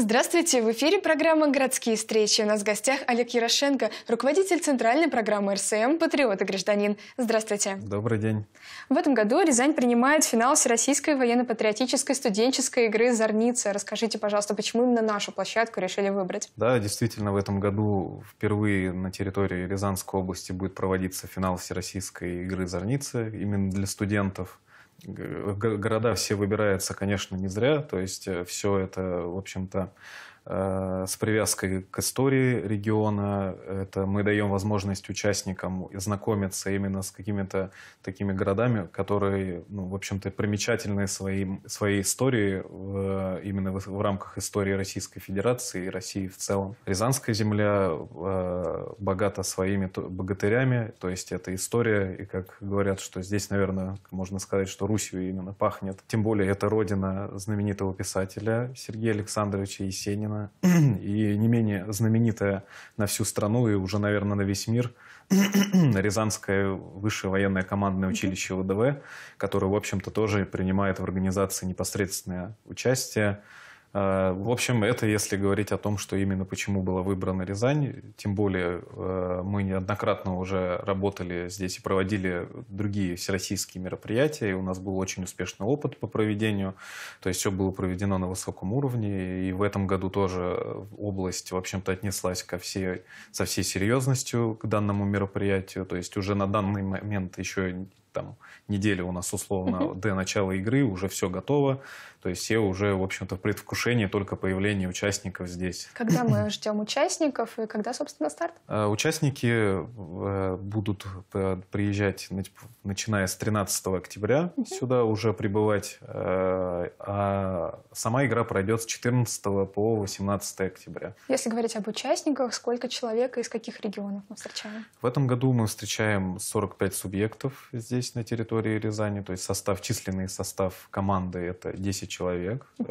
Здравствуйте! В эфире программа «Городские встречи». У нас в гостях Олег Ярошенко, руководитель центральной программы РСМ «Патриот и гражданин». Здравствуйте! Добрый день! В этом году Рязань принимает финал Всероссийской военно-патриотической студенческой игры «Зорница». Расскажите, пожалуйста, почему именно нашу площадку решили выбрать? Да, действительно, в этом году впервые на территории Рязанской области будет проводиться финал Всероссийской игры «Зорница» именно для студентов города все выбираются, конечно, не зря, то есть э, все это, в общем-то, Э, с привязкой к истории региона. Это мы даем возможность участникам знакомиться именно с какими-то такими городами, которые, ну, в общем-то, примечательны своим, своей историей в, именно в, в рамках истории Российской Федерации и России в целом. Рязанская земля э, богата своими богатырями, то есть это история, и как говорят, что здесь, наверное, можно сказать, что Русью именно пахнет. Тем более это родина знаменитого писателя Сергея Александровича Есенина, Пушкина и не менее знаменитая на всю страну и уже, наверное, на весь мир Рязанское высшее военное командное училище ВДВ, которое, в общем-то, тоже принимает в организации непосредственное участие. Э, в общем, это если говорить о том, что именно почему была выбрана Рязань. Тем более э, мы неоднократно уже работали здесь и проводили другие всероссийские мероприятия. И у нас был очень успешный опыт по проведению. То есть все было проведено на высоком уровне. И в этом году тоже область, в общем-то, отнеслась ко всей, со всей серьезностью к данному мероприятию. То есть уже на данный момент еще там неделя у нас условно до начала игры, уже все готово. То есть все уже, в общем-то, в предвкушении только появления участников здесь. Когда мы ждем участников и когда, собственно, старт? Э, участники э, будут э, приезжать, начиная с 13 октября, сюда уже прибывать. А сама игра пройдет с 14 по 18 октября. Если говорить об участниках, сколько человек и из каких регионов мы встречаем? В этом году мы встречаем 45 субъектов здесь здесь, на территории Рязани. То есть состав, численный состав команды – это 10 человек. 8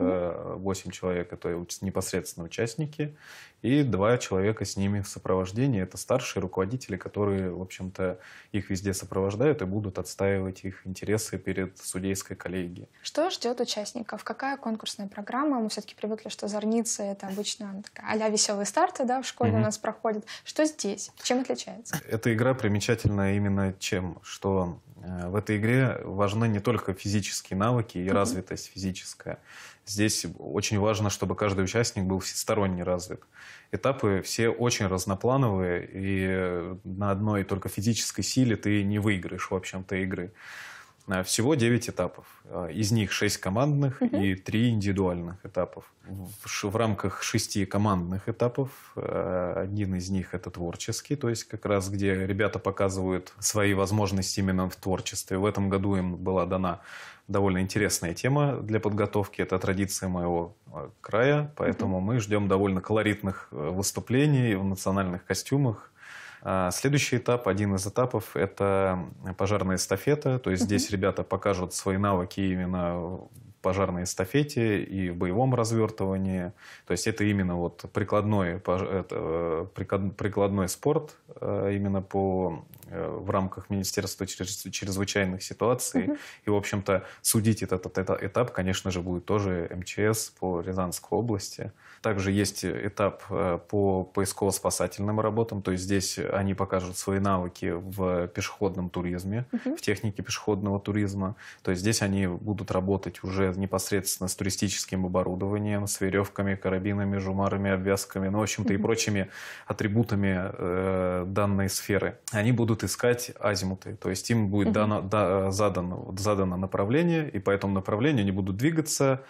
э, человек – это непосредственно участники. И 2 человека с ними в сопровождении. Это старшие руководители, которые, в общем-то, их везде сопровождают и будут отстаивать их интересы перед судейской коллегией. Что ждет участников? Какая конкурсная программа? Мы все-таки привыкли, что зорницы – это обычно такая а веселые старты да, в школе mm у нас проходят. Что здесь? Чем отличается? Эта игра примечательна именно чем? Что Э, в этой игре важны не только физические навыки и развитость физическая. Здесь очень важно, чтобы каждый участник был всесторонне развит. Этапы все очень разноплановые, и э, на одной только физической силе ты не выиграешь, в общем-то, игры. Всего 9 этапов. А, из них 6 командных и 3 индивидуальных этапов. В, в рамках 6 командных этапов э, один из них это творческий, то есть как раз где ребята показывают свои возможности именно в творчестве. В этом году им была дана довольно интересная тема для подготовки. Это традиция моего э, края, поэтому мы ждем довольно колоритных э, выступлений в национальных костюмах а, следующий этап, один из этапов, это пожарная эстафета. То есть угу. здесь ребята покажут свои навыки именно пожарной эстафете и в боевом развертывании. То есть это именно вот прикладной, это, э, прикладной спорт э, именно по, э, в рамках Министерства чрезвычайных ситуаций. Угу. И, в общем-то, судить этот, этот этап, конечно же, будет тоже МЧС по Рязанской области. Также есть этап по поисково-спасательным работам. То есть здесь они покажут свои навыки в пешеходном туризме, угу. в технике пешеходного туризма. То есть здесь они будут работать уже непосредственно с туристическим оборудованием, с веревками, карабинами, жумарами, обвязками, ну, в общем-то, и прочими атрибутами э, данной сферы. Они будут искать азимуты, то есть им будет дано, да, задано, задано направление, и по этому направлению они будут двигаться,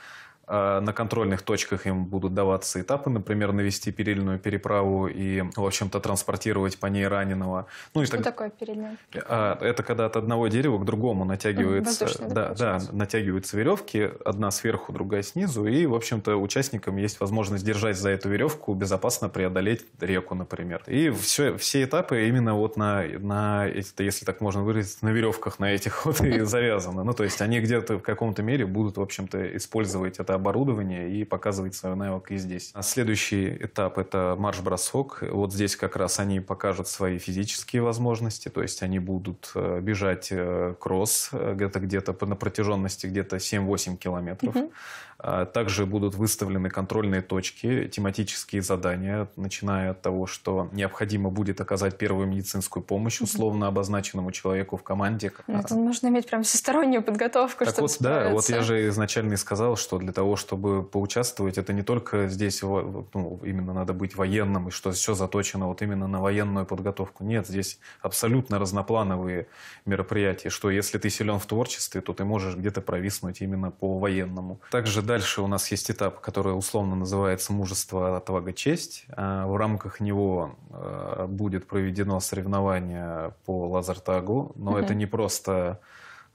а, на контрольных точках им будут даваться этапы, например, навести перильную переправу и, в общем-то, транспортировать по ней раненого. Ну, и так... такое перильная? А, это когда от одного дерева к другому натягивается, да, да, натягиваются веревки, одна сверху, другая снизу, и, в общем-то, участникам есть возможность держать за эту веревку, безопасно преодолеть реку, например. И все, все этапы именно вот на, на если так можно выразиться, на веревках на этих вот и завязаны. Ну, то есть они где-то в каком-то мере будут, в общем-то, использовать это оборудование и показывать свою навык и здесь. А следующий этап – это марш-бросок. Вот здесь как раз они покажут свои физические возможности, то есть они будут э, бежать э, кросс э, где-то где-то на протяженности где-то 7-8 километров. Угу. А также будут выставлены контрольные точки, тематические задания, начиная от того, что необходимо будет оказать первую медицинскую помощь условно обозначенному человеку в команде. Но ну, это нужно иметь прям всестороннюю подготовку, так чтобы вот, справиться. Да, вот я же изначально и сказал, что для того, чтобы поучаствовать, это не только здесь ну, именно надо быть военным, и что все заточено вот именно на военную подготовку. Нет, здесь абсолютно разноплановые мероприятия, что если ты силен в творчестве, то ты можешь где-то провиснуть именно по военному. Также Дальше у нас есть этап, который условно называется «Мужество, отвага, честь». А, в рамках него э, будет проведено соревнование по лазертагу, но угу. это не просто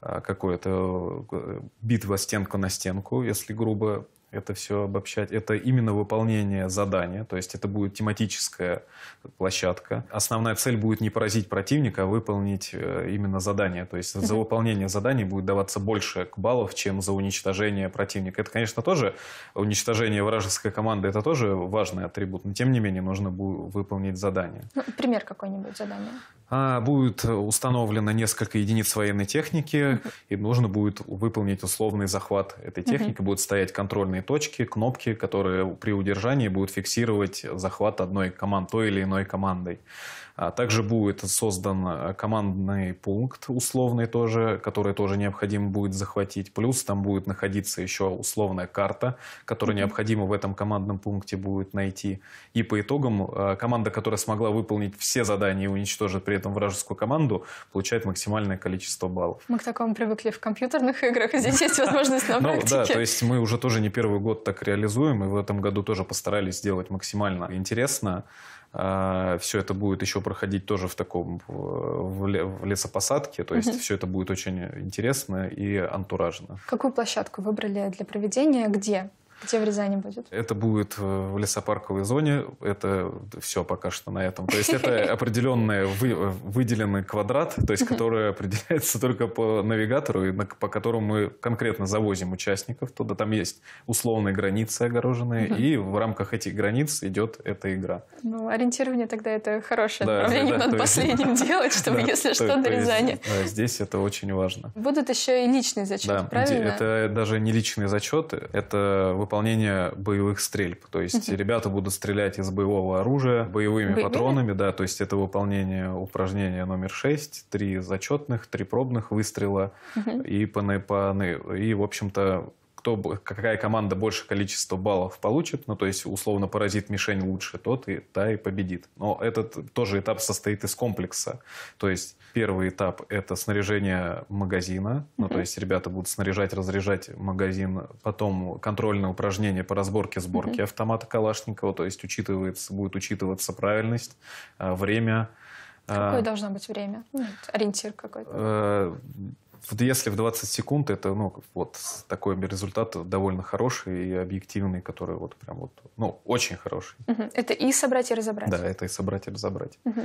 а, какое-то э, битва стенку на стенку, если грубо это все обобщать. Это именно выполнение задания, то есть это будет тематическая площадка. Основная цель будет не поразить противника, а выполнить э, именно задание. То есть за выполнение заданий будет даваться больше баллов, чем за уничтожение противника. Это, конечно, тоже уничтожение вражеской команды, это тоже важный атрибут, но тем не менее нужно будет выполнить задание. Ну, пример какой-нибудь задания. А, будет установлено несколько единиц военной техники, и нужно будет выполнить условный захват этой техники, будут стоять контрольные точки, кнопки, которые при удержании будут фиксировать захват одной команд, той или иной командой. А также будет создан э, командный пункт условный тоже, который тоже необходимо будет захватить. Плюс там будет находиться еще условная карта, которую mm-hmm. необходимо в этом командном пункте будет найти. И по итогам э, команда, которая смогла выполнить все задания и уничтожить при этом вражескую команду, получает максимальное количество баллов. Мы к такому привыкли в компьютерных играх, здесь есть возможность на ну практике. Да, то есть мы уже тоже не первый первый год так реализуем, и в этом году тоже постарались сделать максимально интересно. А, все это будет еще проходить тоже в таком в лесопосадке, то есть угу. все это будет очень интересно и антуражно. Какую площадку выбрали для проведения? Где? Где в Рязани будет? Это будет э, в лесопарковой зоне. Это все пока что на этом. То есть это определенный вы, э, выделенный квадрат, то есть который определяется только по навигатору, и на, по которому мы конкретно завозим участников туда. Там есть условные границы огороженные, и в рамках этих границ идет эта игра. Ну, ориентирование тогда это хорошее да, направление. Да, Надо последним есть... делать, чтобы, если что, до Рязани. здесь это очень важно. Будут еще и личные зачеты, правильно? это даже не личные зачеты, это выполнение выполнение боевых стрельб. То есть угу. ребята будут стрелять из боевого оружия боевыми Боевые? патронами, да, то есть это выполнение упражнения номер 6, три зачетных, три пробных выстрела угу. и по, по, и, в общем-то, кто, какая команда больше количество баллов получит, ну, то есть, условно, поразит мишень лучше, тот и та и победит. Но этот тоже этап состоит из комплекса. То есть, первый этап – это снаряжение магазина, ну, то есть, ребята будут снаряжать, разряжать магазин, потом контрольное упражнение по разборке сборки автомата Калашникова, то есть, учитывается, будет учитываться правильность, а, время, а, Какое а, должно быть время? Ну, ориентир какой-то. Э, вот если в 20 секунд, это, ну, вот такой результат довольно хороший и объективный, который вот прям вот, ну, очень хороший. Угу. Это и собрать, и разобрать. Да, это и собрать, и разобрать. Угу.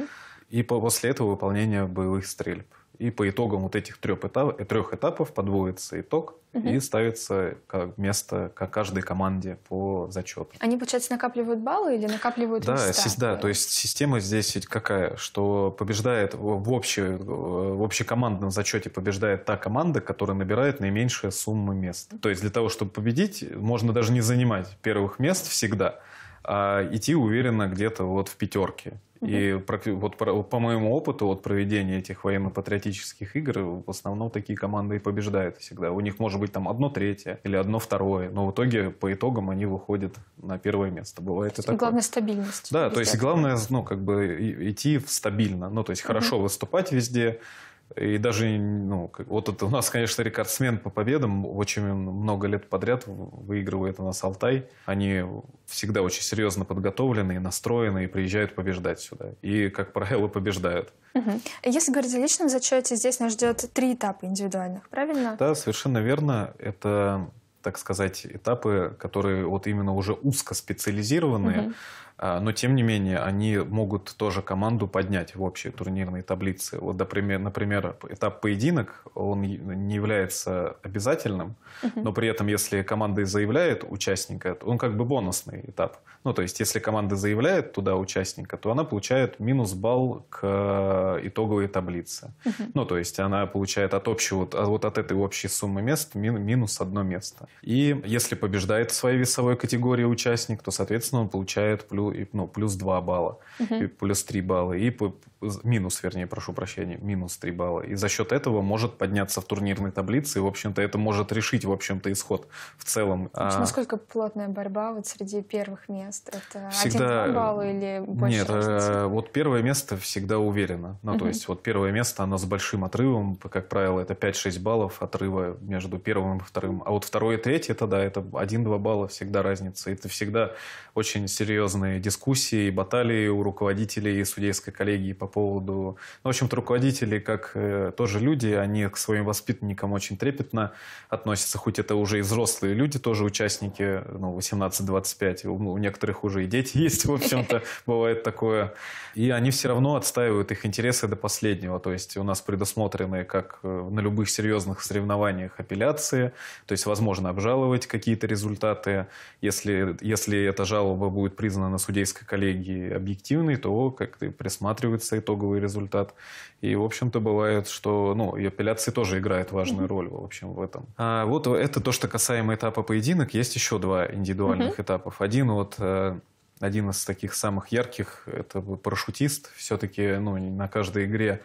И после этого выполнение боевых стрельб. И по итогам вот этих трех, этап, э, трех этапов подводится итог угу. и ставится как место как каждой команде по зачету. Они, получается, накапливают баллы или накапливают да, места? Да, то есть система здесь какая, что побеждает в, общей, э, в общекомандном зачете побеждает та команда, которая набирает наименьшую сумму мест. То есть для того, чтобы победить, можно даже не занимать первых мест всегда, а идти уверенно где-то вот в пятерке. И вот по моему опыту от проведения этих военно-патриотических игр в основном такие команды и побеждают всегда. У них может быть там одно третье или одно второе, но в итоге по итогам они выходят на первое место. Бывает и ну, такое. Главное стабильность. Да, то есть главное, ну как бы идти стабильно, ну то есть хорошо выступать везде и даже, ну, вот это у нас, конечно, рекордсмен по победам. Очень много лет подряд выигрывает у нас Алтай. Они всегда очень серьезно подготовлены и настроены, и приезжают побеждать сюда. И, как правило, побеждают. Угу. Если говорить о личном зачете, здесь нас ждет три этапа индивидуальных, правильно? Да, совершенно верно. Это так сказать, этапы, которые вот именно уже узко специализированы. Угу. А, но тем не менее они могут тоже команду поднять в общей турнирной таблице. Вот, например, например этап поединок, он не является обязательным, угу. но при этом, если команда заявляет участника, он как бы бонусный этап. Ну, то есть, если команда заявляет туда участника, то она получает минус балл к э, итоговой таблице. Угу. Ну, то есть, она получает от общего, вот от этой общей суммы мест минус одно место. И если побеждает в своей весовой категории участник, то, соответственно, он получает плюс и, ну, плюс 2 балла, угу. и плюс 3 балла, и минус, вернее, прошу прощения, минус 3 балла. И за счет этого может подняться в турнирной таблице, и, в общем-то, это может решить, в общем-то, исход в целом. То а, а... насколько плотная борьба вот среди первых мест? Это всегда... 1 балл или больше? Нет, разницы? Э, вот первое место всегда уверенно. Ну, угу. то есть, вот первое место, оно с большим отрывом, как правило, это 5-6 баллов отрыва между первым и вторым. А вот второе и третье, это да, это 1-2 балла всегда разница. Это всегда очень серьезные дискуссии, баталии у руководителей и судейской коллегии по поводу... Ну, в общем-то, руководители, как э, тоже люди, они к своим воспитанникам очень трепетно относятся, хоть это уже и взрослые люди, тоже участники, ну, 18-25, у, ну, у некоторых уже и дети есть, в общем-то, бывает такое. И они все равно отстаивают их интересы до последнего. То есть у нас предусмотрены, как э, на любых серьезных соревнованиях, апелляции, то есть возможно обжаловать какие-то результаты, если, если эта жалоба будет признана судейской коллегии объективный, то как-то присматривается итоговый результат. И, в общем-то, бывает, что ну, и апелляции тоже играют важную роль в, общем, в этом. А вот это то, что касаемо этапа поединок. Есть еще два индивидуальных mm-hmm. этапов. Один вот э, один из таких самых ярких, это парашютист. Все-таки ну, на каждой игре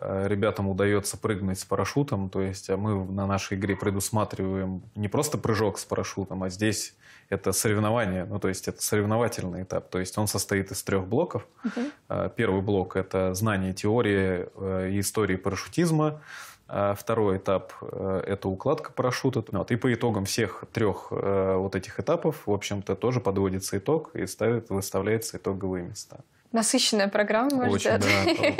Э, ребятам удается прыгнуть с парашютом, то есть а мы на нашей игре предусматриваем не просто прыжок с парашютом, а здесь это соревнование, ну то есть это соревновательный этап, то есть он состоит из трех блоков. Okay. А, первый блок – это знание теории э, и истории парашютизма, а Второй этап э, – это укладка парашюта. Вот. И по итогам всех трех вот этих этапов, в общем-то, тоже подводится итог и ставит, выставляется итоговые места. Насыщенная программа Очень, Да,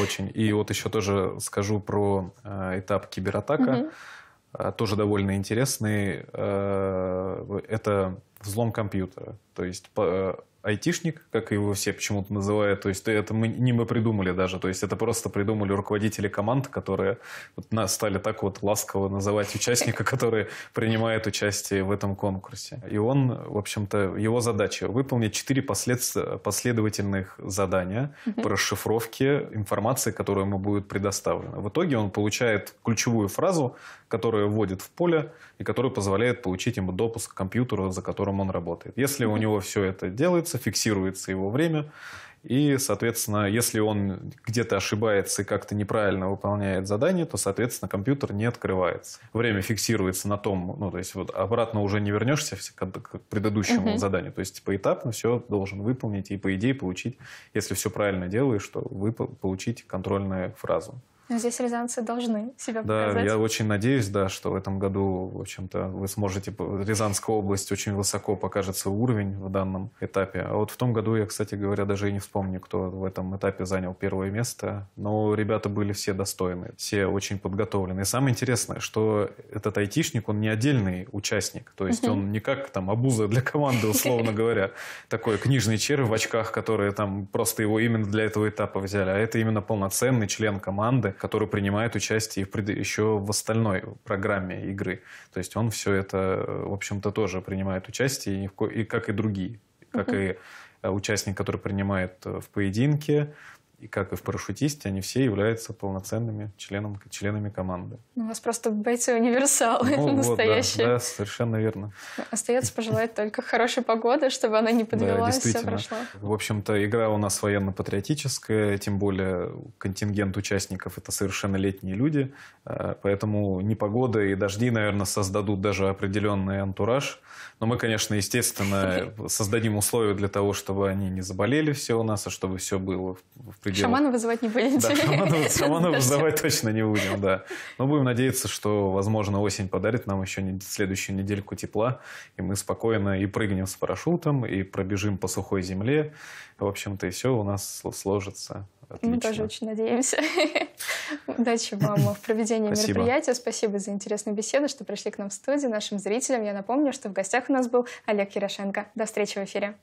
очень. И вот еще тоже скажу про э, этап кибератака. Э, тоже довольно интересный. Э, это взлом компьютера. То есть айтишник, как его все почему-то называют. То есть это мы не мы придумали даже. То есть это просто придумали руководители команд, которые вот нас стали так вот ласково называть участника, который принимает участие в этом конкурсе. И он, в общем-то, его задача выполнить четыре послед... последовательных задания по расшифровке информации, которая ему будет предоставлена. В итоге он получает ключевую фразу, которую вводит в поле и которая позволяет получить ему допуск к компьютеру, за которым он работает. Если у него все это делается, остается, фиксируется его время. И, соответственно, если он где-то ошибается и как-то неправильно выполняет задание, то, соответственно, компьютер не открывается. Время фиксируется на том, ну, то есть вот обратно уже не вернешься к предыдущему uh-huh. заданию. То есть поэтапно все должен выполнить и, по идее, получить, если все правильно делаешь, то вы получите контрольную фразу. Но здесь рязанцы должны себя да, показать. я очень надеюсь, да, что в этом году, в общем-то, вы сможете... Рязанская область очень высоко покажется уровень в данном этапе. А вот в том году я, кстати говоря, даже и не вспомню, кто в этом этапе занял первое место. Но ребята были все достойны, все очень подготовлены. И самое интересное, что этот айтишник, он не отдельный участник. То есть он не как там обуза для команды, условно говоря. Такой книжный червь в очках, которые там просто его именно для этого этапа взяли. А это именно полноценный член команды, который принимает участие еще в остальной программе игры. То есть он все это, э, в общем-то, тоже принимает участие, и как и другие, как uh-huh. и э, участник, который принимает э, в поединке, и как и в парашютисте, они все являются полноценными членом, членами команды. У вас просто бойцы универсалы ну, настоящие. Вот, да, да, совершенно верно. Остается пожелать только хорошей погоды, чтобы она не подвела и все прошло. В общем-то, игра у нас военно-патриотическая, тем более контингент участников – это совершеннолетние люди, э, поэтому непогода и дожди, наверное, создадут даже определенный антураж. Но мы, конечно, естественно, создадим условия для того, чтобы они не заболели все у нас, а чтобы все было в дело. Шамана вызывать не будете. Да, шамана, шамана вызывать точно не будем, да. Но будем надеяться, что, возможно, осень подарит нам еще не, следующую недельку тепла, и мы спокойно и прыгнем с парашютом, и пробежим по сухой земле. В общем-то, и все у нас сложится Отлично. Мы тоже очень надеемся. Удачи вам в проведении Спасибо. мероприятия. Спасибо за интересную беседу, что пришли к нам в студию, нашим зрителям. Я напомню, что в гостях у нас был Олег Ярошенко. До встречи в эфире.